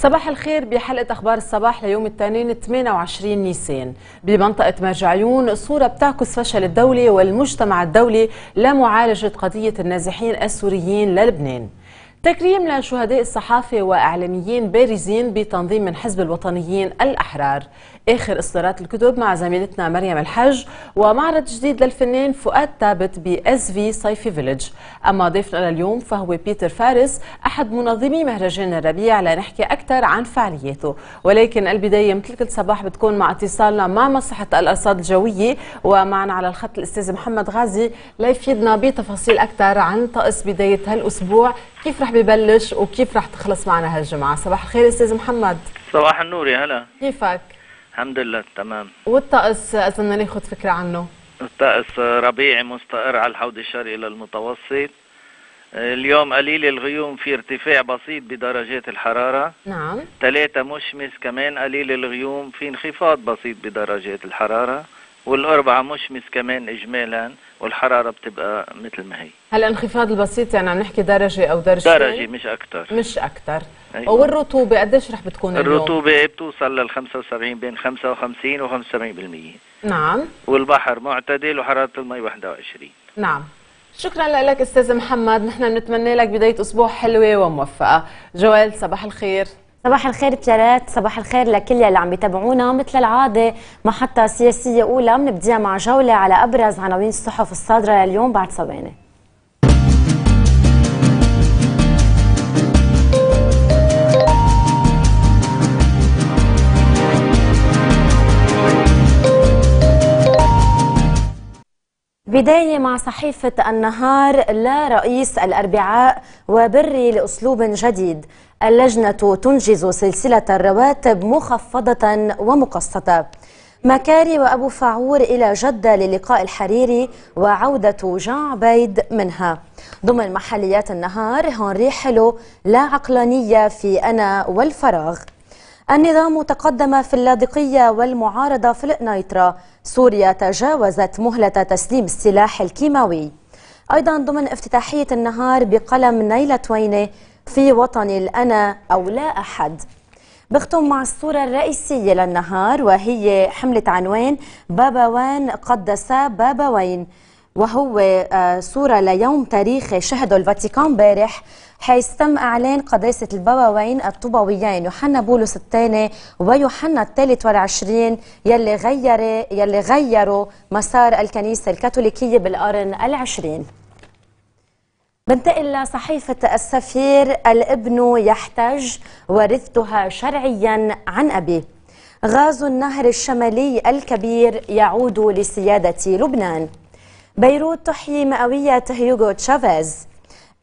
صباح الخير بحلقة أخبار الصباح ليوم الاثنين 28 نيسان بمنطقة مرجعيون صورة بتعكس فشل الدولة والمجتمع الدولي لمعالجة قضية النازحين السوريين للبنان تكريم لشهداء الصحافة وإعلاميين بارزين بتنظيم من حزب الوطنيين الأحرار آخر إصدارات الكتب مع زميلتنا مريم الحج ومعرض جديد للفنان فؤاد ثابت بأس في صيفي فيلج أما ضيفنا لليوم فهو بيتر فارس أحد منظمي مهرجان الربيع لنحكي أكثر عن فعالياته ولكن البداية مثل كل صباح بتكون مع اتصالنا مع مصلحة الأرصاد الجوية ومعنا على الخط الأستاذ محمد غازي ليفيدنا بتفاصيل أكثر عن طقس بداية هالأسبوع كيف رح رح ببلش وكيف رح تخلص معنا هالجمعة صباح الخير أستاذ محمد صباح النور يا هلا كيفك؟ الحمد لله تمام والطقس إذا بدنا ناخذ فكرة عنه الطقس ربيعي مستقر على الحوض الشرقي للمتوسط اليوم قليل الغيوم في ارتفاع بسيط بدرجات الحرارة نعم ثلاثة مشمس كمان قليل الغيوم في انخفاض بسيط بدرجات الحرارة والأربعة مشمس كمان إجمالا والحرارة بتبقى مثل ما هي هل الانخفاض البسيط يعني عم نحكي درجة أو درجتين درجة مش أكثر مش أكثر أيوة. والرطوبة قديش رح بتكون الرطوبة اليوم؟ بتوصل لل 75 بين 55 و 75% نعم والبحر معتدل وحرارة المي 21 نعم شكرا لك استاذ محمد نحن بنتمنى لك بدايه اسبوع حلوه وموفقه جوال صباح الخير صباح الخير بلالات صباح الخير لكل يلي عم يتابعونا مثل العادة محطة سياسية أولى بنبدأ مع جولة على أبرز عناوين الصحف الصادرة لليوم بعد صبعينه بداية مع صحيفة النهار لا رئيس الأربعاء وبري لأسلوب جديد اللجنة تنجز سلسلة الرواتب مخفضة ومقسطة مكاري وأبو فعور إلى جدة للقاء الحريري وعودة جان عبيد منها ضمن محليات النهار هنري حلو لا عقلانية في أنا والفراغ النظام تقدم في اللاذقية والمعارضة في القنيطرة سوريا تجاوزت مهلة تسليم السلاح الكيماوي أيضا ضمن افتتاحية النهار بقلم نيلة تويني في وطني الأنا أو لا أحد بختم مع الصورة الرئيسية للنهار وهي حملة عنوان بابوان قدس بابوين وهو آه، صورة ليوم تاريخي شهده الفاتيكان بارح حيث تم إعلان قداسة البابوين الطوبويين يوحنا بولس الثاني ويوحنا الثالث والعشرين يلي, غير يلي غيروا مسار الكنيسة الكاثوليكية بالقرن العشرين بنتقل لصحيفة السفير الابن يحتج ورثتها شرعيا عن أبيه غاز النهر الشمالي الكبير يعود لسيادة لبنان بيروت تحيي مئوية هيوغو تشافيز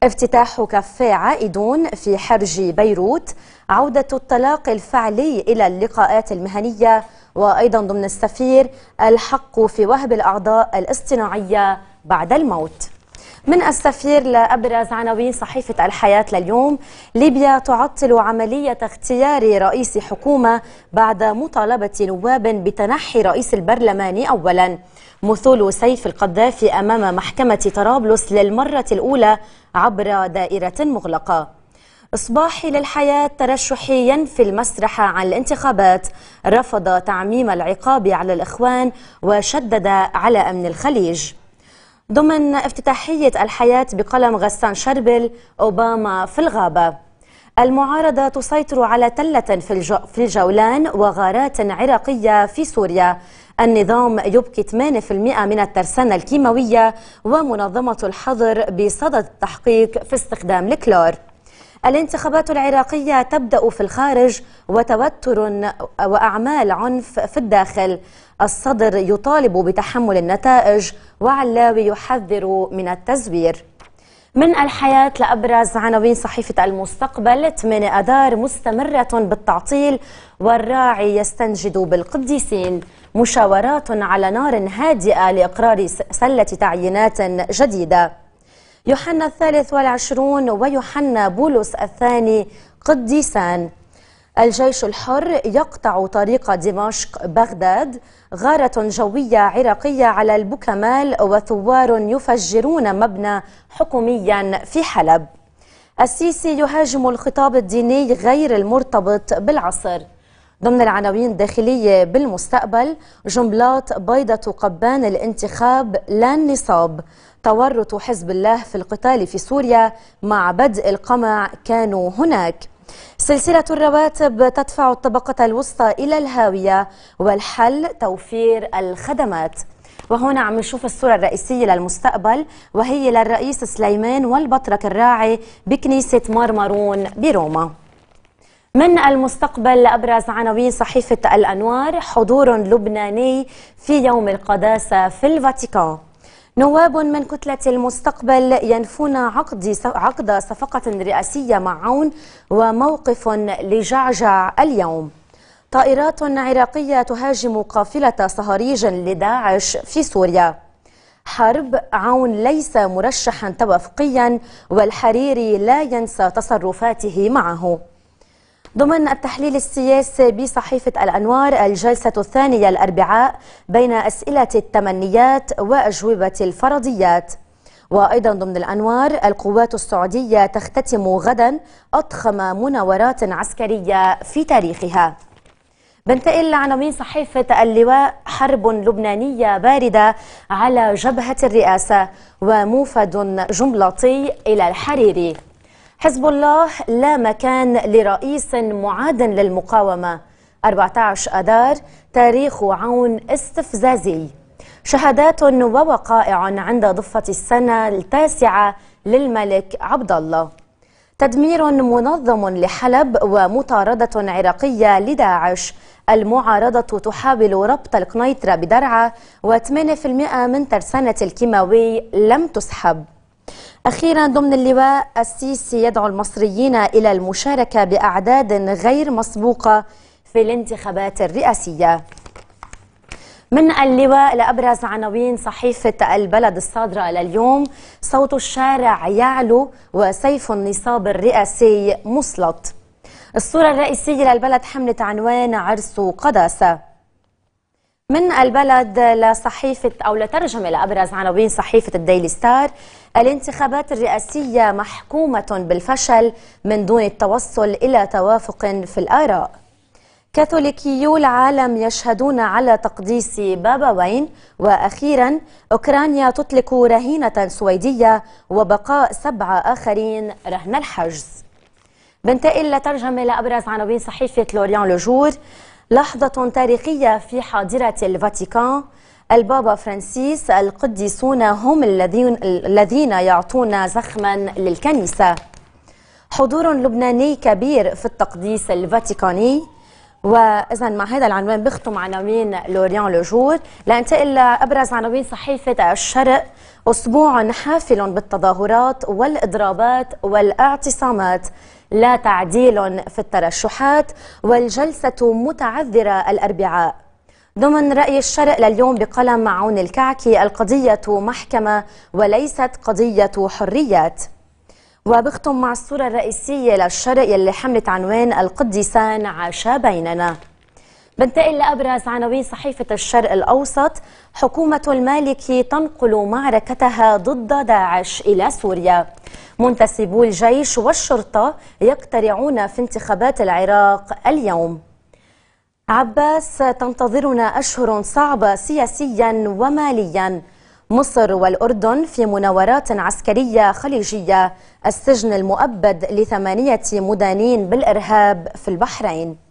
افتتاح كافيه عائدون في حرج بيروت عودة الطلاق الفعلي إلى اللقاءات المهنية وأيضا ضمن السفير الحق في وهب الأعضاء الاصطناعية بعد الموت من السفير لأبرز عناوين صحيفة الحياة لليوم ليبيا تعطل عملية اختيار رئيس حكومة بعد مطالبة نواب بتنحي رئيس البرلمان أولا مثول سيف القذافي أمام محكمة طرابلس للمرة الأولى عبر دائرة مغلقة إصباحي للحياة ترشحي ينفي المسرح عن الانتخابات رفض تعميم العقاب على الإخوان وشدد على أمن الخليج ضمن افتتاحية الحياة بقلم غسان شربل أوباما في الغابة المعارضة تسيطر على تلة في الجولان وغارات عراقية في سوريا النظام يبقي 8% من الترسانة الكيماوية ومنظمة الحظر بصدد التحقيق في استخدام الكلور الانتخابات العراقية تبدأ في الخارج وتوتر وأعمال عنف في الداخل الصدر يطالب بتحمل النتائج وعلاوي يحذر من التزوير من الحياة لأبرز عناوين صحيفة المستقبل 8 أدار مستمرة بالتعطيل والراعي يستنجد بالقديسين مشاورات على نار هادئة لإقرار سلة تعيينات جديدة يوحنا الثالث والعشرون ويوحنا بولس الثاني قديسان الجيش الحر يقطع طريق دمشق بغداد غارة جوية عراقية على البكمال وثوار يفجرون مبنى حكوميا في حلب السيسي يهاجم الخطاب الديني غير المرتبط بالعصر ضمن العناوين الداخلية بالمستقبل جملات بيضة قبان الانتخاب لا النصاب تورط حزب الله في القتال في سوريا مع بدء القمع كانوا هناك سلسلة الرواتب تدفع الطبقة الوسطى إلى الهاوية والحل توفير الخدمات وهنا عم نشوف الصورة الرئيسية للمستقبل وهي للرئيس سليمان والبطرك الراعي بكنيسة مارمارون بروما من المستقبل أبرز عناوين صحيفة الأنوار حضور لبناني في يوم القداسة في الفاتيكان نواب من كتلة المستقبل ينفون عقد عقد صفقة رئاسية مع عون وموقف لجعجع اليوم طائرات عراقية تهاجم قافلة صهاريج لداعش في سوريا حرب عون ليس مرشحا توافقيا والحريري لا ينسى تصرفاته معه ضمن التحليل السياسي بصحيفة الأنوار الجلسة الثانية الأربعاء بين أسئلة التمنيات وأجوبة الفرضيات وأيضا ضمن الأنوار القوات السعودية تختتم غدا أضخم مناورات عسكرية في تاريخها بنتقل لعناوين صحيفة اللواء حرب لبنانية باردة على جبهة الرئاسة وموفد جملطي إلى الحريري حزب الله لا مكان لرئيس معاد للمقاومة 14 أدار تاريخ عون استفزازي شهادات ووقائع عند ضفة السنة التاسعة للملك عبد الله تدمير منظم لحلب ومطاردة عراقية لداعش المعارضة تحاول ربط القنيطرة بدرعة و8% من ترسانة الكيماوي لم تسحب أخيرا ضمن اللواء السيسي يدعو المصريين إلى المشاركة بأعداد غير مسبوقة في الانتخابات الرئاسية من اللواء لأبرز عناوين صحيفة البلد الصادرة لليوم صوت الشارع يعلو وسيف النصاب الرئاسي مسلط الصورة الرئيسية للبلد حملت عنوان عرس قداسة من البلد لصحيفة أو لترجمة لأبرز عناوين صحيفة الديلي ستار الانتخابات الرئاسية محكومة بالفشل من دون التوصل إلى توافق في الآراء كاثوليكيو العالم يشهدون على تقديس بابوين وأخيرا أوكرانيا تطلق رهينة سويدية وبقاء سبعة آخرين رهن الحجز بنتقل لترجمة لأبرز عناوين صحيفة لوريان لوجور لحظة تاريخية في حاضرة الفاتيكان البابا فرانسيس القديسون هم الذين, الذين يعطون زخما للكنيسة حضور لبناني كبير في التقديس الفاتيكاني واذا مع هذا العنوان بختم عناوين لوريان لوجور لانتقل لابرز عناوين صحيفه الشرق اسبوع حافل بالتظاهرات والاضرابات والاعتصامات لا تعديل في الترشحات والجلسة متعذرة الأربعاء ضمن رأي الشرق لليوم بقلم معون الكعكي القضية محكمة وليست قضية حريات وبختم مع الصورة الرئيسية للشرق يلي حملت عنوان القديسان عاشا بيننا بنتقل لأبرز عناوين صحيفة الشرق الأوسط حكومة المالكي تنقل معركتها ضد داعش إلى سوريا منتسبو الجيش والشرطة يقترعون في انتخابات العراق اليوم عباس تنتظرنا أشهر صعبة سياسيا وماليا مصر والأردن في مناورات عسكرية خليجية السجن المؤبد لثمانية مدانين بالإرهاب في البحرين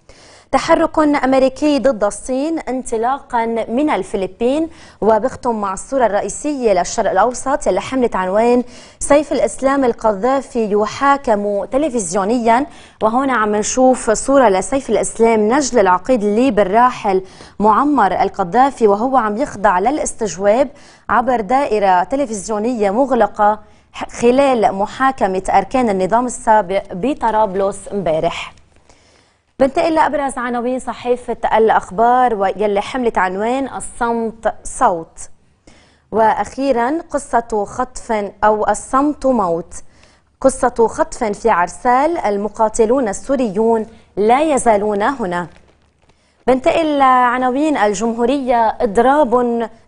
تحرك أمريكي ضد الصين انطلاقا من الفلبين وبختم مع الصورة الرئيسية للشرق الأوسط اللي حملت عنوان سيف الإسلام القذافي يحاكم تلفزيونيا وهنا عم نشوف صورة لسيف الإسلام نجل العقيد الليبي الراحل معمر القذافي وهو عم يخضع للاستجواب عبر دائرة تلفزيونية مغلقة خلال محاكمة أركان النظام السابق بطرابلس امبارح بنتقل لابرز عناوين صحيفه الاخبار يلي حملت عنوان الصمت صوت واخيرا قصه خطف او الصمت موت قصه خطف في عرسال المقاتلون السوريون لا يزالون هنا بنتقل لعناوين الجمهوريه اضراب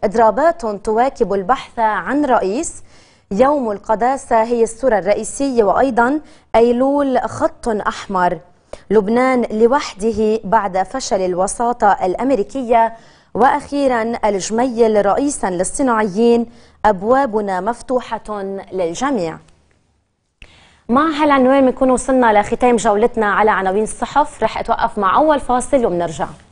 اضرابات تواكب البحث عن رئيس يوم القداسه هي الصوره الرئيسيه وايضا ايلول خط احمر لبنان لوحده بعد فشل الوساطة الأمريكية وأخيرا الجميل رئيسا للصناعيين أبوابنا مفتوحة للجميع مع هالعنوان بنكون وصلنا لختام جولتنا على عناوين الصحف رح اتوقف مع اول فاصل وبنرجع